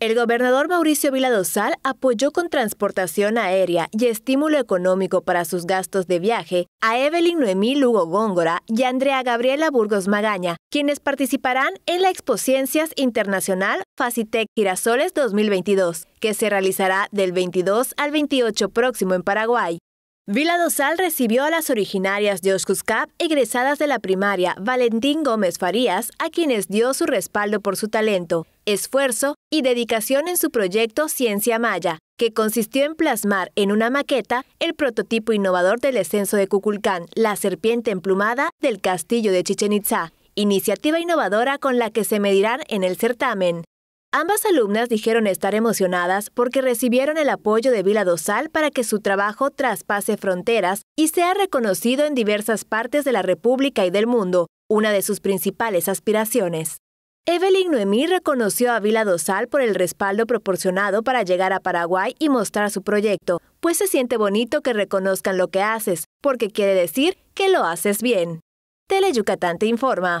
El gobernador Mauricio Vila apoyó con transportación aérea y estímulo económico para sus gastos de viaje a Evelyn Noemí Lugo Góngora y Andrea Gabriela Burgos Magaña, quienes participarán en la Exposiencias Internacional Facitec Girasoles 2022, que se realizará del 22 al 28 próximo en Paraguay. Vila Dosal recibió a las originarias de Oscuscap, egresadas de la primaria Valentín Gómez Farías, a quienes dio su respaldo por su talento, esfuerzo y dedicación en su proyecto Ciencia Maya, que consistió en plasmar en una maqueta el prototipo innovador del descenso de Cuculcán, la serpiente emplumada del castillo de Chichen Itzá, iniciativa innovadora con la que se medirán en el certamen. Ambas alumnas dijeron estar emocionadas porque recibieron el apoyo de Vila Dosal para que su trabajo traspase fronteras y sea reconocido en diversas partes de la República y del mundo, una de sus principales aspiraciones. Evelyn Noemí reconoció a Vila Dosal por el respaldo proporcionado para llegar a Paraguay y mostrar su proyecto, pues se siente bonito que reconozcan lo que haces, porque quiere decir que lo haces bien. Tele Yucatán te informa.